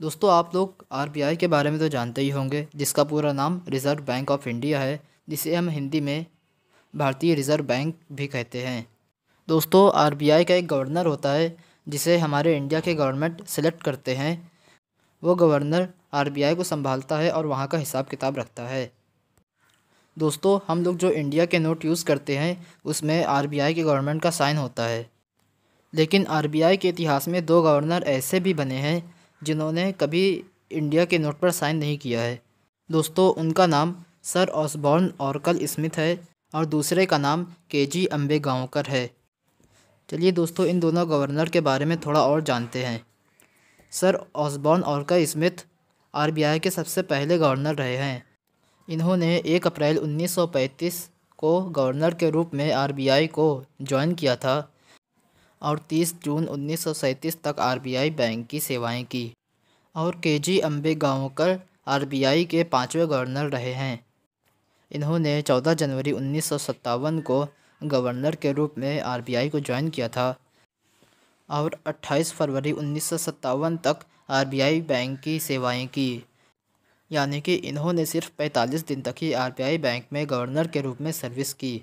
दोस्तों आप लोग आरबीआई के बारे में तो जानते ही होंगे जिसका पूरा नाम रिज़र्व बैंक ऑफ इंडिया है जिसे हम हिंदी में भारतीय रिज़र्व बैंक भी कहते हैं दोस्तों आरबीआई का एक गवर्नर होता है जिसे हमारे इंडिया के गवर्नमेंट सेलेक्ट करते हैं वो गवर्नर आरबीआई को संभालता है और वहाँ का हिसाब किताब रखता है दोस्तों हम लोग जो इंडिया के नोट यूज़ करते हैं उसमें आर के गवर्नमेंट का साइन होता है लेकिन आर के इतिहास में दो गवर्नर ऐसे भी बने हैं जिन्होंने कभी इंडिया के नोट पर साइन नहीं किया है दोस्तों उनका नाम सर ऑसबॉर्न औरकल स्मिथ है और दूसरे का नाम के जी अम्बे गाँवकर है चलिए दोस्तों इन दोनों गवर्नर के बारे में थोड़ा और जानते हैं sir Osborne Arkell Smith RBI के सबसे पहले गवर्नर रहे हैं इन्होंने एक अप्रैल 1935 को गवर्नर के रूप में आरबीआई को ज्वाइन किया था और 30 जून उन्नीस तक आरबीआई बैंक की सेवाएं की और के जी अम्बे गांवकर आरबीआई के पाँचवें गवर्नर रहे हैं इन्होंने 14 जनवरी उन्नीस को गवर्नर के रूप में आरबीआई को ज्वाइन किया था और 28 फरवरी उन्नीस तक आरबीआई बैंक की सेवाएं की यानी कि इन्होंने सिर्फ 45 दिन तक ही आरबीआई बैंक में गवर्नर के रूप में सर्विस की